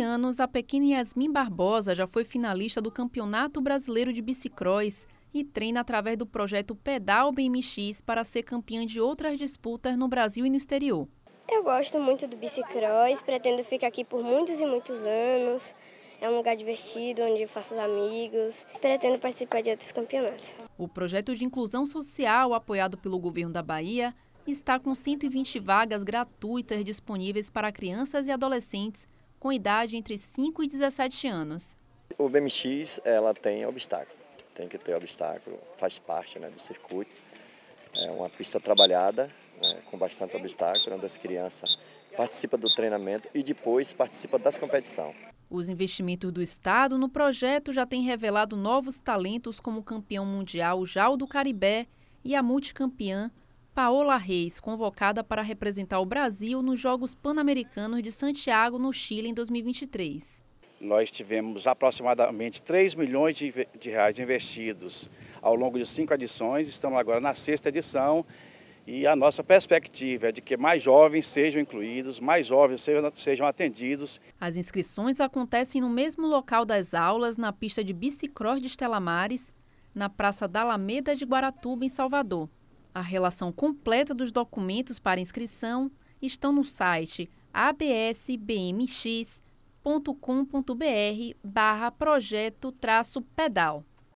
anos, a pequena Yasmin Barbosa já foi finalista do Campeonato Brasileiro de Bicicross e treina através do projeto Pedal BMX para ser campeã de outras disputas no Brasil e no exterior. Eu gosto muito do bicicross, pretendo ficar aqui por muitos e muitos anos. É um lugar divertido onde eu faço amigos. Pretendo participar de outros campeonatos. O projeto de inclusão social, apoiado pelo governo da Bahia, está com 120 vagas gratuitas disponíveis para crianças e adolescentes com idade entre 5 e 17 anos. O BMX ela tem obstáculo, tem que ter obstáculo, faz parte né, do circuito. É uma pista trabalhada, né, com bastante obstáculo, onde é as crianças participam do treinamento e depois participam das competições. Os investimentos do Estado no projeto já têm revelado novos talentos como o campeão mundial do Caribé e a multicampeã Paola Reis, convocada para representar o Brasil nos Jogos Pan-Americanos de Santiago, no Chile, em 2023. Nós tivemos aproximadamente 3 milhões de, de reais investidos ao longo de cinco edições, estamos agora na sexta edição e a nossa perspectiva é de que mais jovens sejam incluídos, mais jovens sejam, sejam atendidos. As inscrições acontecem no mesmo local das aulas, na pista de bicicross de Estelamares, na Praça da Alameda de Guaratuba, em Salvador. A relação completa dos documentos para inscrição estão no site absbmx.com.br barra projeto pedal.